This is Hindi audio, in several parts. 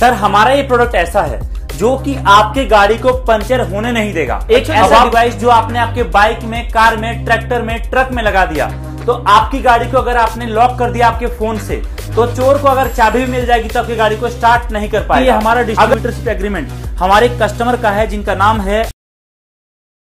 सर हमारा ये प्रोडक्ट ऐसा है जो कि आपके गाड़ी को पंचर होने नहीं देगा एक अच्छा, ऐसा डिवाइस जो आपने आपके बाइक में कार में ट्रैक्टर में ट्रक में लगा दिया तो आपकी गाड़ी को अगर आपने लॉक कर दिया आपके फोन से तो चोर को अगर चाबी भी मिल जाएगी तो आपकी गाड़ी को स्टार्ट नहीं कर पाएगा ये हमारा डिस्ट्रीब्यूटरशिप एग्रीमेंट हमारे कस्टमर का है जिनका नाम है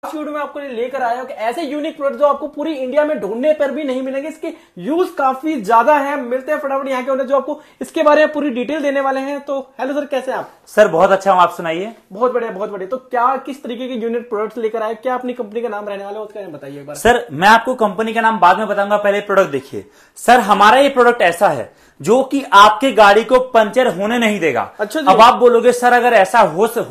वीडियो में आपको लेकर आया हूं कि ऐसे यूनिक प्रोडक्ट जो आपको पूरी इंडिया में ढूंढने पर भी नहीं मिलेंगे इसके यूज काफी ज्यादा है मिलते हैं फटाफट यहाँ के उन्हें जो आपको इसके बारे में पूरी डिटेल देने वाले हैं तो हेलो सर कैसे आप सर बहुत अच्छा हूं आप सुनाइए बहुत बढ़िया बहुत बढ़िया तो क्या किस तरीके के यूनिक प्रोडक्ट लेकर आए क्या अपनी कंपनी का नाम रहने वाले उसका उसके बारे में बताइए सर मैं आपको कंपनी का नाम बाद में बताऊंगा पहले प्रोडक्ट देखिए सर हमारा ये प्रोडक्ट ऐसा है जो कि आपके गाड़ी को पंचर होने नहीं देगा अच्छा अब आप बोलोगे सर अगर ऐसा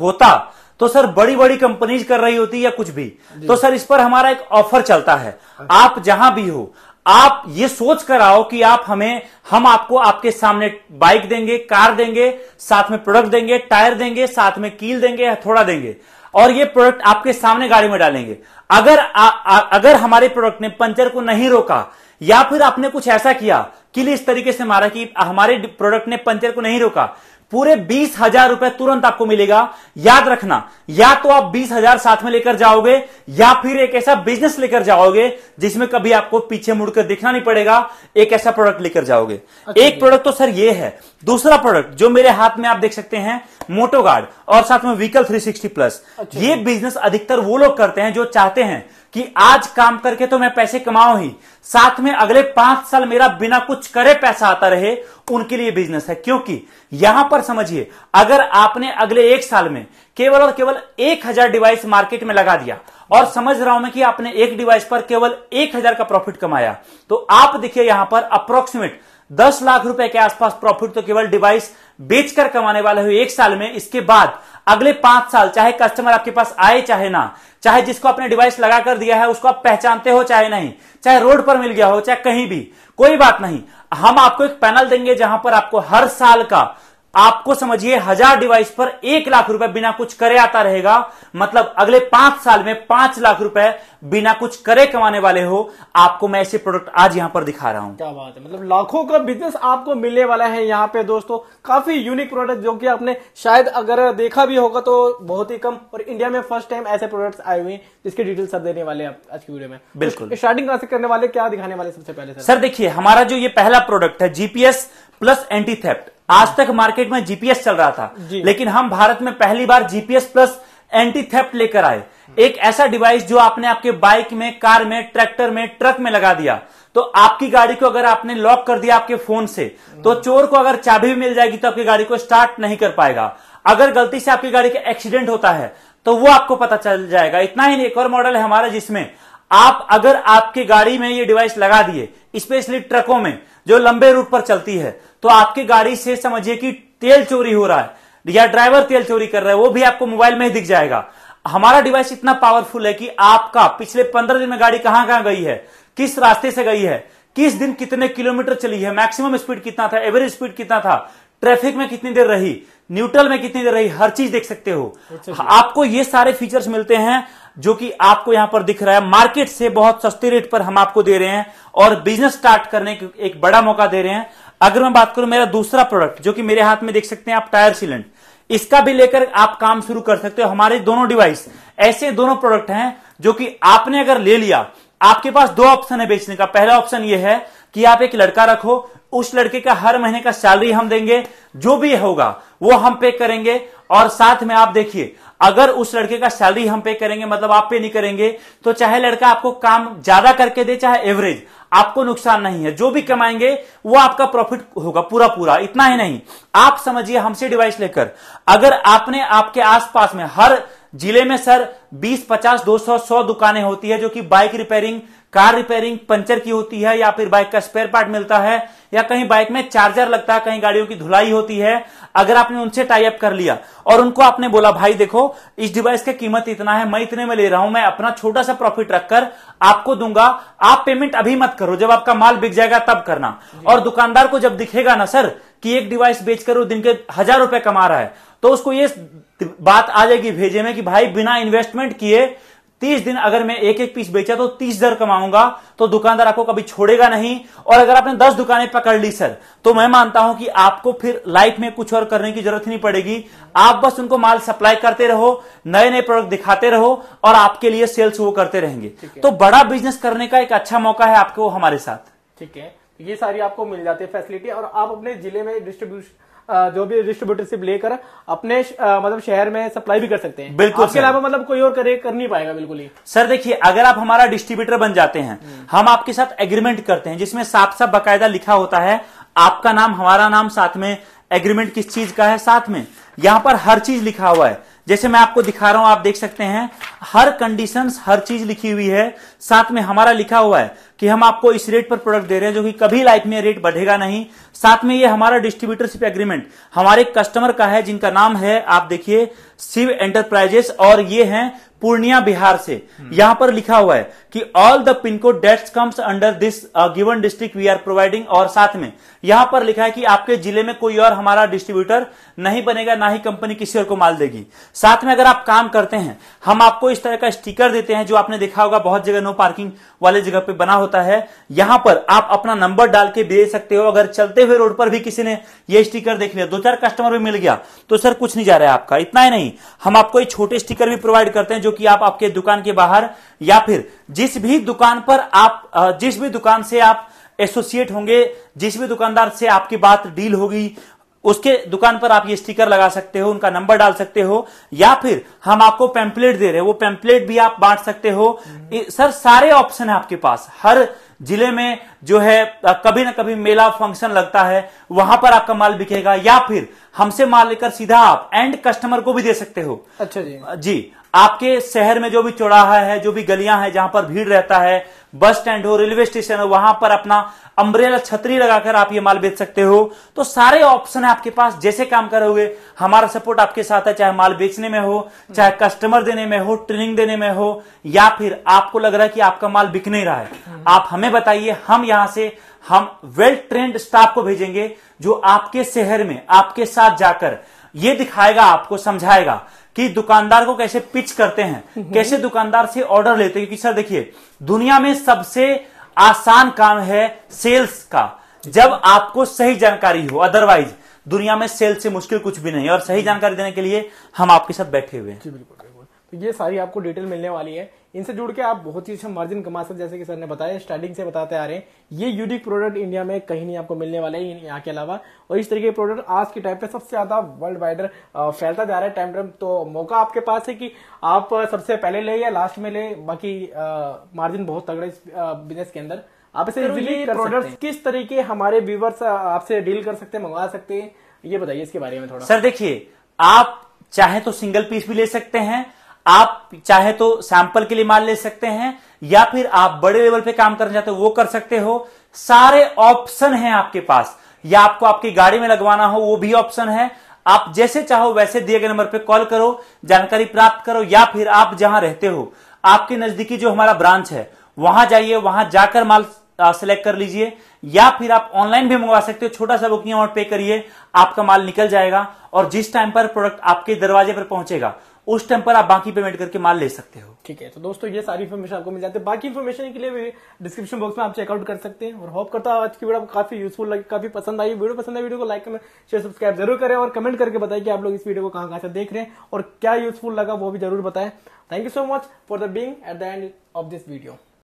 होता तो सर बड़ी बड़ी कंपनीज कर रही होती है या कुछ भी तो सर इस पर हमारा एक ऑफर चलता है आप जहां भी हो आप ये सोच कर आओ कि आप हमें हम आपको आपके सामने बाइक देंगे कार देंगे साथ में प्रोडक्ट देंगे टायर देंगे साथ में कील देंगे थोड़ा देंगे और ये प्रोडक्ट आपके सामने गाड़ी में डालेंगे अगर आ, आ, अगर हमारे प्रोडक्ट ने पंचर को नहीं रोका या फिर आपने कुछ ऐसा किया कि इस तरीके से मारा कि हमारे प्रोडक्ट ने पंचर को नहीं रोका पूरे बीस हजार रुपए तुरंत आपको मिलेगा याद रखना या तो आप बीस हजार साथ में लेकर जाओगे या फिर एक ऐसा बिजनेस लेकर जाओगे जिसमें कभी आपको पीछे मुड़कर देखना नहीं पड़ेगा एक ऐसा प्रोडक्ट लेकर जाओगे अच्छा एक प्रोडक्ट तो सर ये है दूसरा प्रोडक्ट जो मेरे हाथ में आप देख सकते हैं मोटो गार्ड और साथ में व्हीकल थ्री प्लस अच्छा ये बिजनेस अधिकतर वो लोग करते हैं जो चाहते हैं कि आज काम करके तो मैं पैसे कमाऊ ही साथ में अगले पांच साल मेरा बिना कुछ करे पैसा आता रहे उनके लिए बिजनेस है क्योंकि यहां पर समझिए अगर आपने अगले एक साल में केवल और केवल एक हजार डिवाइस मार्केट में लगा दिया और समझ रहा हूं मैं कि आपने एक डिवाइस पर केवल एक हजार का प्रॉफिट कमाया तो आप देखिए यहां पर अप्रोक्सीमेट दस लाख रुपए के आसपास प्रॉफिट तो केवल डिवाइस बेचकर कमाने वाले हुए एक साल में इसके बाद अगले पांच साल चाहे कस्टमर आपके पास आए चाहे ना चाहे जिसको आपने डिवाइस लगा कर दिया है उसको आप पहचानते हो चाहे नहीं चाहे रोड पर मिल गया हो चाहे कहीं भी कोई बात नहीं हम आपको एक पैनल देंगे जहां पर आपको हर साल का आपको समझिए हजार डिवाइस पर एक लाख रुपए बिना कुछ करे आता रहेगा मतलब अगले पांच साल में पांच लाख रुपए बिना कुछ करे कमाने वाले हो आपको मैं ऐसे प्रोडक्ट आज यहां पर दिखा रहा हूं क्या बात है मतलब लाखों का बिजनेस आपको मिलने वाला है यहां पे दोस्तों काफी यूनिक प्रोडक्ट जो कि आपने शायद अगर देखा भी होगा तो बहुत ही कम और इंडिया में फर्स्ट टाइम ऐसे प्रोडक्ट आए हुए जिसकी डिटेल सर देने वाले आप आज की वीडियो में तो बिल्कुल स्टार्टिंग कहां से करने वाले क्या दिखाने वाले सबसे पहले सर, सर देखिए हमारा जो ये पहला प्रोडक्ट है जीपीएस प्लस एंटी थेप्ट आज तक मार्केट में जीपीएस चल रहा था लेकिन हम भारत में पहली बार जीपीएस प्लस एंटी थेप्ट लेकर आए हम्म। एक ऐसा डिवाइस जो आपने आपके बाइक में कार में ट्रैक्टर में ट्रक में लगा दिया तो आपकी गाड़ी को अगर आपने लॉक कर दिया आपके फोन से हम्म। तो चोर को अगर चाबी भी मिल जाएगी तो आपकी गाड़ी को स्टार्ट नहीं कर पाएगा अगर गलती से आपकी गाड़ी का एक्सीडेंट होता है तो वो आपको पता चल जाएगा इतना ही एक और मॉडल है हमारा जिसमें आप अगर आपकी गाड़ी में ये डिवाइस लगा दिए स्पेशली ट्रकों में जो लंबे रूट पर चलती है तो आपकी गाड़ी से समझिए कि तेल चोरी हो रहा है या ड्राइवर तेल चोरी कर रहा है वो भी आपको मोबाइल में ही दिख जाएगा हमारा डिवाइस इतना पावरफुल है कि आपका पिछले पंद्रह दिन में गाड़ी कहां कहां गई है किस रास्ते से गई है किस दिन कितने किलोमीटर चली है मैक्सिमम स्पीड कितना था एवरेज स्पीड कितना था ट्रैफिक में कितनी देर रही न्यूट्रल में कितनी देर रही हर चीज देख सकते हो अच्छा, अच्छा। आपको ये सारे फीचर्स मिलते हैं जो कि आपको यहां पर दिख रहा है मार्केट से बहुत सस्ते रेट पर हम आपको दे रहे हैं और बिजनेस स्टार्ट करने का एक बड़ा मौका दे रहे हैं अगर मैं बात करूं मेरा दूसरा प्रोडक्ट जो कि मेरे हाथ में देख सकते हैं आप टायर सीलेंट इसका भी लेकर आप काम शुरू कर सकते हो हमारे दोनों डिवाइस ऐसे दोनों प्रोडक्ट हैं जो कि आपने अगर ले लिया आपके पास दो ऑप्शन है बेचने का पहला ऑप्शन यह है कि आप एक लड़का रखो उस लड़के का हर महीने का सैलरी हम देंगे जो भी होगा वो हम पे करेंगे और साथ में आप देखिए अगर उस लड़के का सैलरी हम पे करेंगे मतलब आप पे नहीं करेंगे तो चाहे लड़का आपको काम ज्यादा करके दे चाहे एवरेज आपको नुकसान नहीं है जो भी कमाएंगे वो आपका प्रॉफिट होगा पूरा पूरा इतना ही नहीं आप समझिए हमसे डिवाइस लेकर अगर आपने आपके आसपास में हर जिले में सर 20, 50, 200, 100 दुकानें होती है जो कि bike repairing car repairing puncture की होती है या फिर बाइक का स्पेयर पार्ट मिलता है या कहीं बाइक में चार्जर लगता है कहीं गाड़ियों की धुलाई होती है अगर आपने उनसे टाइप कर लिया और उनको आपने बोला भाई देखो इस डिवाइस की कीमत इतना है मैं इतने में ले रहा हूं मैं अपना छोटा सा प्रॉफिट रखकर आपको दूंगा आप पेमेंट अभी मत करो जब आपका माल बिक जाएगा तब करना और दुकानदार को जब दिखेगा ना सर कि एक डिवाइस बेचकर वो दिन के हजार रुपए कमा रहा है तो उसको ये बात आ जाएगी भेजे में कि भाई बिना इन्वेस्टमेंट किए तीस दिन अगर मैं एक एक पीस बेचा तो तीस हजार कमाऊंगा तो दुकानदार आपको कभी छोड़ेगा नहीं और अगर आपने दस दुकानें पकड़ ली सर तो मैं मानता हूं कि आपको फिर लाइफ में कुछ और करने की जरूरत नहीं पड़ेगी आप बस उनको माल सप्लाई करते रहो नए नए प्रोडक्ट दिखाते रहो और आपके लिए सेल्स वो करते रहेंगे तो बड़ा बिजनेस करने का एक अच्छा मौका है आपको हमारे साथ ठीक है ये सारी आपको मिल जाती है फैसिलिटी और आप अपने जिले में डिस्ट्रीब्यूशन जो भी डिस्ट्रीब्यूटरशिप लेकर अपने मतलब शहर में सप्लाई भी कर सकते हैं बिल्कुल इसके अलावा मतलब कोई और करे कर नहीं पाएगा बिल्कुल ही सर देखिए अगर आप हमारा डिस्ट्रीब्यूटर बन जाते हैं हम्म। हम आपके साथ एग्रीमेंट करते हैं जिसमें साफ साफ बाकायदा लिखा होता है आपका नाम हमारा नाम साथ में एग्रीमेंट किस चीज का है साथ में यहाँ पर हर चीज लिखा हुआ है जैसे मैं आपको दिखा रहा हूं आप देख सकते हैं हर कंडीशंस हर चीज लिखी हुई है साथ में हमारा लिखा हुआ है कि हम आपको इस रेट पर प्रोडक्ट दे रहे हैं जो कि कभी लाइफ में रेट बढ़ेगा नहीं साथ में ये हमारा डिस्ट्रीब्यूटरशिप एग्रीमेंट हमारे कस्टमर का है जिनका नाम है आप देखिए शिव एंटरप्राइजेस और ये हैं पूर्णिया बिहार से हम्म। यहां पर लिखा हुआ है कि all the pincodes comes under this given district we are providing और साथ में यहां पर लिखा है कि आपके जिले में कोई और हमारा डिस्ट्रीब्यूटर नहीं बनेगा ना ही कंपनी किसी और को माल देगी साथ में अगर आप काम करते हैं हम आपको इस तरह का स्टिकर देते हैं जो आपने देखा होगा बहुत जगह नो पार्किंग वाले जगह पे बना होता है यहां पर आप अपना नंबर डाल के दे सकते हो अगर चलते हुए रोड पर भी किसी ने ये स्टिकर देख लिया दो चार कस्टमर भी मिल गया तो सर कुछ नहीं जा रहा है आपका इतना ही नहीं हम आपको एक छोटे स्टिकर भी प्रोवाइड करते हैं जो कि आप आपके दुकान के बाहर या फिर जिस भी दुकान पर आप जिस भी दुकान से आप एसोसिएट होंगे जिस भी दुकानदार से आपकी बात डील होगी उसके दुकान पर आप ये स्टिकर लगा सकते हो उनका नंबर डाल सकते हो या फिर हम आपको पेम्पलेट दे रहे वो पेम्पलेट भी आप बांट सकते हो सर सारे ऑप्शन है आपके पास हर जिले में जो है कभी ना कभी मेला फंक्शन लगता है वहां पर आपका माल बिकेगा या फिर हमसे माल लेकर सीधा आप एंड कस्टमर को भी दे सकते हो अच्छा जी जी आपके शहर में जो भी चौराहा है जो भी गलियां हैं जहां पर भीड़ रहता है बस स्टैंड हो रेलवे स्टेशन हो वहां पर अपना अम्ब्रेला छतरी लगाकर आप ये माल बेच सकते हो तो सारे ऑप्शन है आपके पास जैसे काम करोगे हमारा सपोर्ट आपके साथ है चाहे माल बेचने में हो चाहे कस्टमर देने में हो ट्रेनिंग देने में हो या फिर आपको लग रहा है कि आपका माल बिक नहीं रहा है हम्म। आप हमें बताइए हम यहां से हम वेल ट्रेंड स्टाफ को भेजेंगे जो आपके शहर में आपके साथ जाकर ये दिखाएगा आपको समझाएगा कि दुकानदार को कैसे पिच करते हैं हम्म। कैसे दुकानदार से ऑर्डर लेते हैं क्योंकि सर देखिए दुनिया में सबसे आसान काम है सेल्स का जब आपको सही जानकारी हो अदरवाइज दुनिया में सेल्स से मुश्किल कुछ भी नहीं और सही जानकारी देने के लिए हम आपके साथ बैठे हुए हैं जी बिल्कुल बिल्कुल तो ये सारी आपको डिटेल मिलने वाली है इनसे जुड़ के आप बहुत ही अच्छा मार्जिन कमा सकते जैसे कि सर ने बताया स्टार्टिंग से बताते आ रहे हैं ये यूनिक प्रोडक्ट इंडिया में कहीं नहीं आपको मिलने वाले है यहाँ के अलावा और इस तरीके के प्रोडक्ट आज के टाइम पे सबसे ज्यादा वर्ल्ड वाइड फैलता जा रहा है टाइम टाइम तो मौका आपके पास है कि आप सबसे पहले ले या लास्ट में ले बाकी मार्जिन बहुत तगड़े बिजनेस के अंदर आप इसे प्रोडक्ट तो किस तरीके हमारे व्यूवर्स आपसे डील कर सकते हैं मंगवा सकते हैं ये बताइए इसके बारे में थोड़ा सर देखिए आप चाहे तो सिंगल पीस भी ले सकते हैं आप चाहे तो सैंपल के लिए माल ले सकते हैं या फिर आप बड़े लेवल पे काम करना चाहते हो वो कर सकते हो सारे ऑप्शन हैं आपके पास या आपको आपकी गाड़ी में लगवाना हो वो भी ऑप्शन है आप जैसे चाहो वैसे दिए गए नंबर पर कॉल करो जानकारी प्राप्त करो या फिर आप जहां रहते हो आपके नजदीकी जो हमारा ब्रांच है वहां जाइए वहां जाकर माल सेलेक्ट कर लीजिए या फिर आप ऑनलाइन भी मंगवा सकते हो छोटा सा बुकिंग अमाउंट पे करिए आपका माल निकल जाएगा और जिस टाइम पर प्रोडक्ट आपके दरवाजे पर पहुंचेगा उस टाइम पर आप बाकी पेमेंट करके माल ले सकते हो ठीक है तो दोस्तों ये सारी इन्फॉर्मेशन आपको मिल जाती है बाकी इन्फॉर्मेशन के लिए डिस्क्रिप्शन बॉक्स में आप चेकआउट कर सकते हैं और होप करता हूं आज की वीडियो आपको काफी यूजफुल लगी काफी पसंद आई वीडियो पसंद आई वीडियो को लाइक करें शेयर सब्सक्राइब जरूर करें और कमेंट करके बताए कि आप लोग इस वीडियो को कहां कहां से देख रहे हैं और क्या यूजफुल लगा वो भी जरूर बताएं thank you so much for the being at the end of this video